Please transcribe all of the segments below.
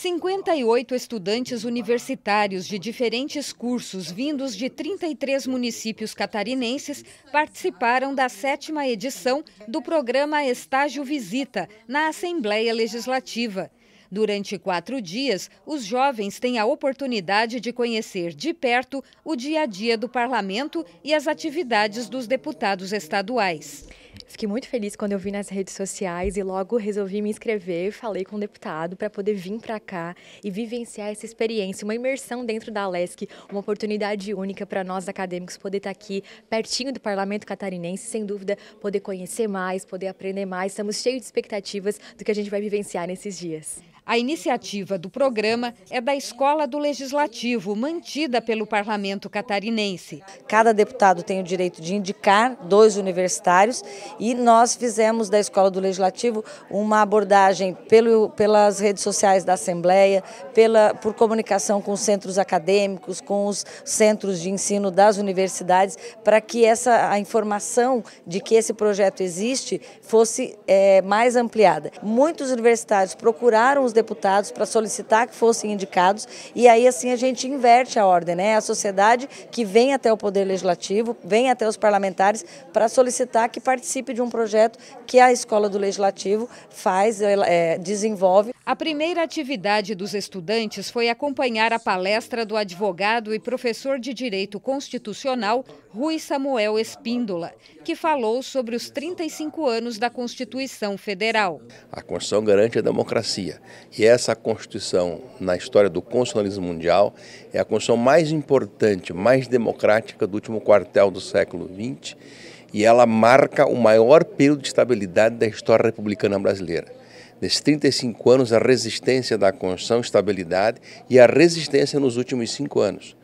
58 estudantes universitários de diferentes cursos vindos de 33 municípios catarinenses participaram da sétima edição do programa Estágio Visita na Assembleia Legislativa. Durante quatro dias, os jovens têm a oportunidade de conhecer de perto o dia a dia do parlamento e as atividades dos deputados estaduais. Fiquei muito feliz quando eu vi nas redes sociais e logo resolvi me inscrever, falei com o um deputado para poder vir para cá e vivenciar essa experiência, uma imersão dentro da Alesc, uma oportunidade única para nós acadêmicos poder estar tá aqui pertinho do parlamento catarinense, sem dúvida poder conhecer mais, poder aprender mais. Estamos cheios de expectativas do que a gente vai vivenciar nesses dias. A iniciativa do programa é da Escola do Legislativo, mantida pelo parlamento catarinense. Cada deputado tem o direito de indicar dois universitários e nós fizemos da Escola do Legislativo uma abordagem pelo, pelas redes sociais da Assembleia, pela, por comunicação com os centros acadêmicos, com os centros de ensino das universidades, para que essa, a informação de que esse projeto existe fosse é, mais ampliada. Muitos universitários procuraram os deputados para solicitar que fossem indicados e aí assim a gente inverte a ordem, né? É a sociedade que vem até o Poder Legislativo, vem até os parlamentares para solicitar que participe de um projeto que a Escola do Legislativo faz, é, é, desenvolve. A primeira atividade dos estudantes foi acompanhar a palestra do advogado e professor de Direito Constitucional Rui Samuel Espíndola, que falou sobre os 35 anos da Constituição Federal. A Constituição garante a democracia e essa Constituição, na história do constitucionalismo mundial, é a Constituição mais importante, mais democrática do último quartel do século XX e ela marca o maior período de estabilidade da história republicana brasileira. Nesses 35 anos, a resistência da Constituição, estabilidade e a resistência nos últimos cinco anos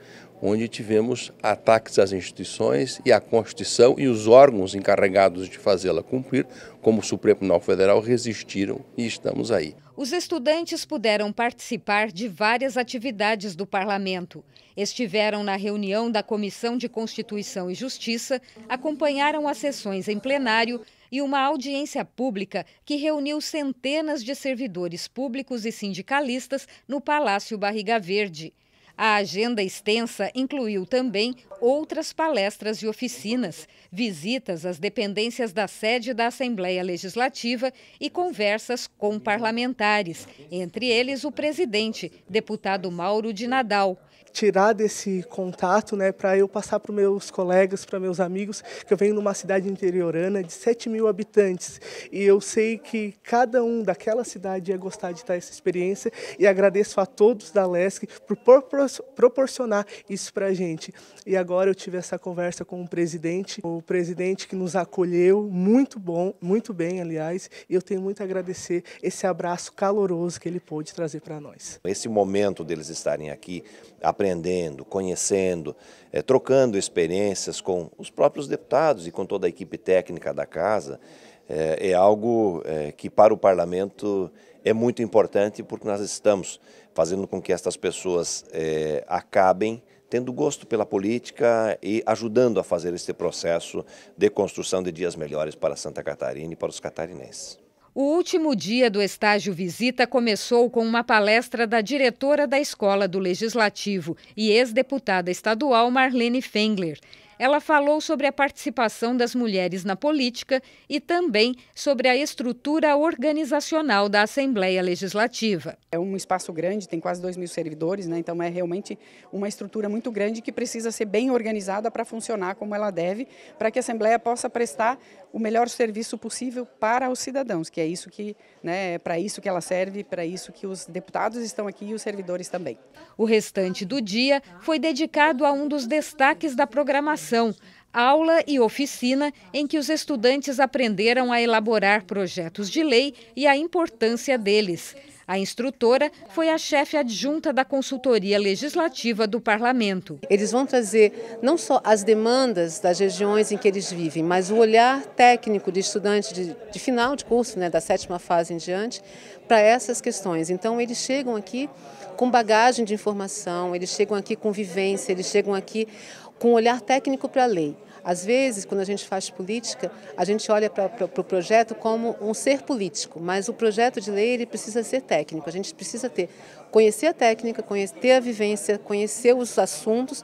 onde tivemos ataques às instituições e à Constituição e os órgãos encarregados de fazê-la cumprir, como o Supremo Tribunal Federal, resistiram e estamos aí. Os estudantes puderam participar de várias atividades do parlamento. Estiveram na reunião da Comissão de Constituição e Justiça, acompanharam as sessões em plenário e uma audiência pública que reuniu centenas de servidores públicos e sindicalistas no Palácio Barriga Verde. A agenda extensa incluiu também outras palestras e oficinas, visitas às dependências da sede da Assembleia Legislativa e conversas com parlamentares, entre eles o presidente, deputado Mauro de Nadal, tirar desse contato, né, para eu passar para meus colegas, para meus amigos, que eu venho numa cidade interiorana de 7 mil habitantes e eu sei que cada um daquela cidade ia gostar de estar essa experiência e agradeço a todos da LESC por proporcionar isso para a gente. E agora eu tive essa conversa com o presidente, o presidente que nos acolheu muito bom, muito bem, aliás, e eu tenho muito a agradecer esse abraço caloroso que ele pôde trazer para nós. Esse momento deles estarem aqui, a aprendendo, conhecendo, é, trocando experiências com os próprios deputados e com toda a equipe técnica da casa, é, é algo é, que para o parlamento é muito importante porque nós estamos fazendo com que estas pessoas é, acabem tendo gosto pela política e ajudando a fazer este processo de construção de dias melhores para Santa Catarina e para os catarinenses. O último dia do estágio visita começou com uma palestra da diretora da Escola do Legislativo e ex-deputada estadual Marlene Fengler. Ela falou sobre a participação das mulheres na política e também sobre a estrutura organizacional da Assembleia Legislativa. É um espaço grande, tem quase 2 mil servidores, né? então é realmente uma estrutura muito grande que precisa ser bem organizada para funcionar como ela deve, para que a Assembleia possa prestar o melhor serviço possível para os cidadãos, que é isso que, né, é para isso que ela serve, para isso que os deputados estão aqui e os servidores também. O restante do dia foi dedicado a um dos destaques da programação aula e oficina em que os estudantes aprenderam a elaborar projetos de lei e a importância deles. A instrutora foi a chefe adjunta da consultoria legislativa do parlamento. Eles vão trazer não só as demandas das regiões em que eles vivem, mas o olhar técnico de estudante de, de final de curso, né, da sétima fase em diante, para essas questões. Então, eles chegam aqui com bagagem de informação, eles chegam aqui com vivência, eles chegam aqui com um olhar técnico para a lei. Às vezes, quando a gente faz política, a gente olha para o pro projeto como um ser político, mas o projeto de lei ele precisa ser técnico. A gente precisa ter, conhecer a técnica, conhecer, a vivência, conhecer os assuntos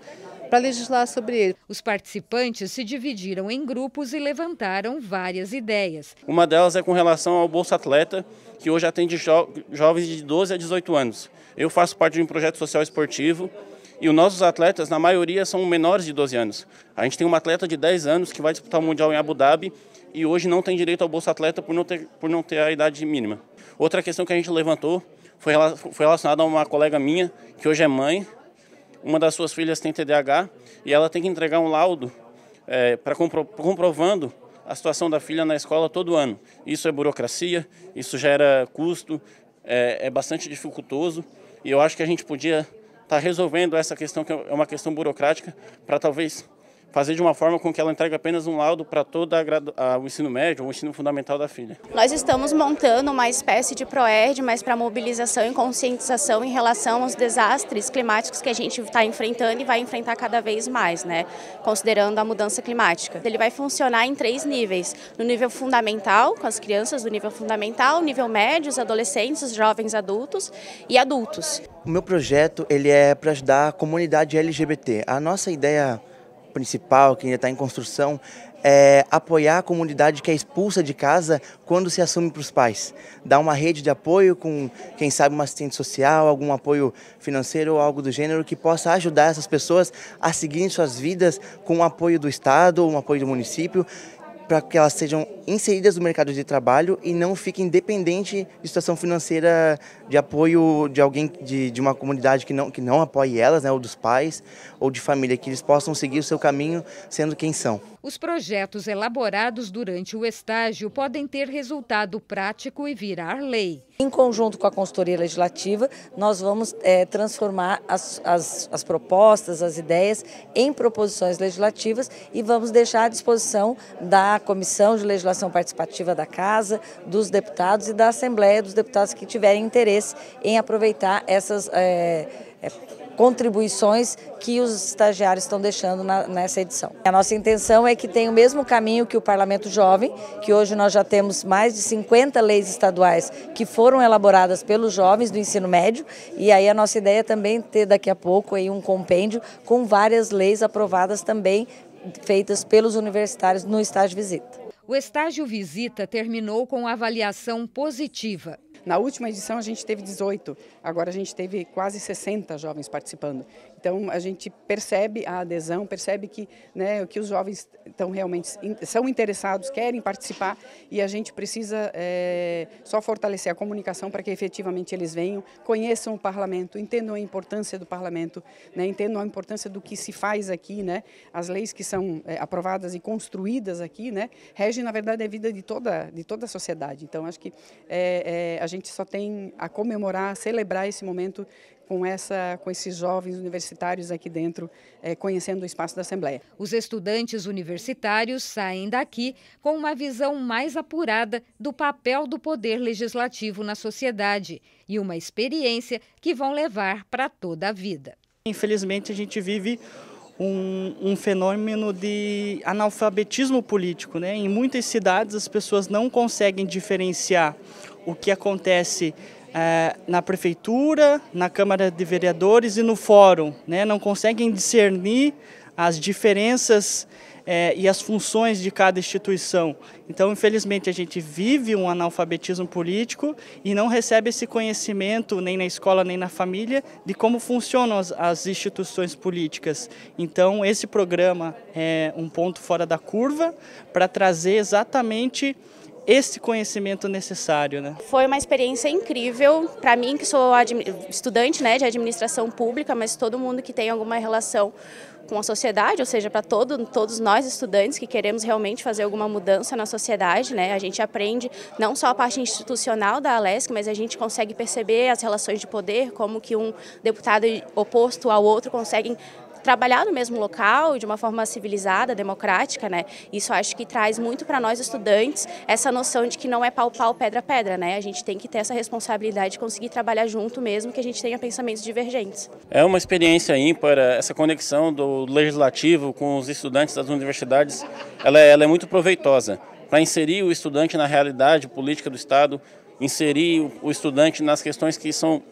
para legislar sobre ele. Os participantes se dividiram em grupos e levantaram várias ideias. Uma delas é com relação ao Bolsa Atleta, que hoje atende jo jovens de 12 a 18 anos. Eu faço parte de um projeto social esportivo e os nossos atletas, na maioria, são menores de 12 anos. A gente tem um atleta de 10 anos que vai disputar o Mundial em Abu Dhabi e hoje não tem direito ao Bolsa Atleta por não ter, por não ter a idade mínima. Outra questão que a gente levantou foi relacionada a uma colega minha, que hoje é mãe, uma das suas filhas tem TDAH e ela tem que entregar um laudo é, para compro comprovando a situação da filha na escola todo ano. Isso é burocracia, isso gera custo, é, é bastante dificultoso e eu acho que a gente podia estar tá resolvendo essa questão que é uma questão burocrática para talvez fazer de uma forma com que ela entregue apenas um laudo para todo o ensino médio, o ensino fundamental da filha. Nós estamos montando uma espécie de PROERD, mas para mobilização e conscientização em relação aos desastres climáticos que a gente está enfrentando e vai enfrentar cada vez mais, né? considerando a mudança climática. Ele vai funcionar em três níveis, no nível fundamental, com as crianças do nível fundamental, nível médio, os adolescentes, os jovens adultos e adultos. O meu projeto ele é para ajudar a comunidade LGBT. A nossa ideia principal, que ainda está em construção, é apoiar a comunidade que é expulsa de casa quando se assume para os pais. Dar uma rede de apoio com, quem sabe, uma assistente social, algum apoio financeiro ou algo do gênero que possa ajudar essas pessoas a seguir suas vidas com o apoio do Estado, um apoio do município para que elas sejam inseridas no mercado de trabalho e não fiquem dependente de situação financeira de apoio de alguém de, de uma comunidade que não que não apoie elas, né, ou dos pais ou de família, que eles possam seguir o seu caminho sendo quem são. Os projetos elaborados durante o estágio podem ter resultado prático e virar lei. Em conjunto com a consultoria legislativa, nós vamos é, transformar as, as, as propostas, as ideias em proposições legislativas e vamos deixar à disposição da Comissão de Legislação Participativa da Casa, dos deputados e da Assembleia dos deputados que tiverem interesse em aproveitar essas é, é, contribuições que os estagiários estão deixando na, nessa edição. A nossa intenção é que tenha o mesmo caminho que o Parlamento Jovem, que hoje nós já temos mais de 50 leis estaduais que foram elaboradas pelos jovens do ensino médio, e aí a nossa ideia é também ter daqui a pouco aí um compêndio com várias leis aprovadas também feitas pelos universitários no estágio visita. O estágio visita terminou com avaliação positiva. Na última edição a gente teve 18, agora a gente teve quase 60 jovens participando. Então a gente percebe a adesão, percebe que, né, que os jovens estão realmente são interessados, querem participar e a gente precisa é, só fortalecer a comunicação para que efetivamente eles venham, conheçam o parlamento, entendam a importância do parlamento, né, entendam a importância do que se faz aqui, né, as leis que são é, aprovadas e construídas aqui, né, regem na verdade a vida de toda de toda a sociedade. Então acho que é, a gente só tem a comemorar, a celebrar esse momento com, essa, com esses jovens universitários aqui dentro, é, conhecendo o espaço da Assembleia. Os estudantes universitários saem daqui com uma visão mais apurada do papel do poder legislativo na sociedade e uma experiência que vão levar para toda a vida. Infelizmente, a gente vive um, um, fenômeno de analfabetismo político. Né? Em muitas cidades, as pessoas não conseguem diferenciar o que acontece é, na prefeitura, na Câmara de Vereadores e no fórum, né? não conseguem discernir as diferenças é, e as funções de cada instituição. Então, infelizmente, a gente vive um analfabetismo político e não recebe esse conhecimento, nem na escola, nem na família, de como funcionam as, as instituições políticas. Então, esse programa é um ponto fora da curva para trazer exatamente esse conhecimento necessário, né? Foi uma experiência incrível para mim que sou estudante, né, de administração pública, mas todo mundo que tem alguma relação com a sociedade, ou seja, para todo, todos nós estudantes que queremos realmente fazer alguma mudança na sociedade, né? A gente aprende não só a parte institucional da Alesc, mas a gente consegue perceber as relações de poder, como que um deputado oposto ao outro conseguem trabalhar no mesmo local de uma forma civilizada, democrática, né? Isso acho que traz muito para nós estudantes essa noção de que não é pau pau pedra pedra, né? A gente tem que ter essa responsabilidade de conseguir trabalhar junto mesmo que a gente tenha pensamentos divergentes. É uma experiência ímpar é, essa conexão do legislativo com os estudantes das universidades, ela é, ela é muito proveitosa para inserir o estudante na realidade política do estado, inserir o estudante nas questões que são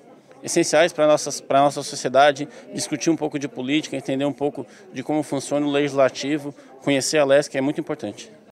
essenciais para a nossa, para nossa sociedade, discutir um pouco de política, entender um pouco de como funciona o legislativo, conhecer a LESC é muito importante.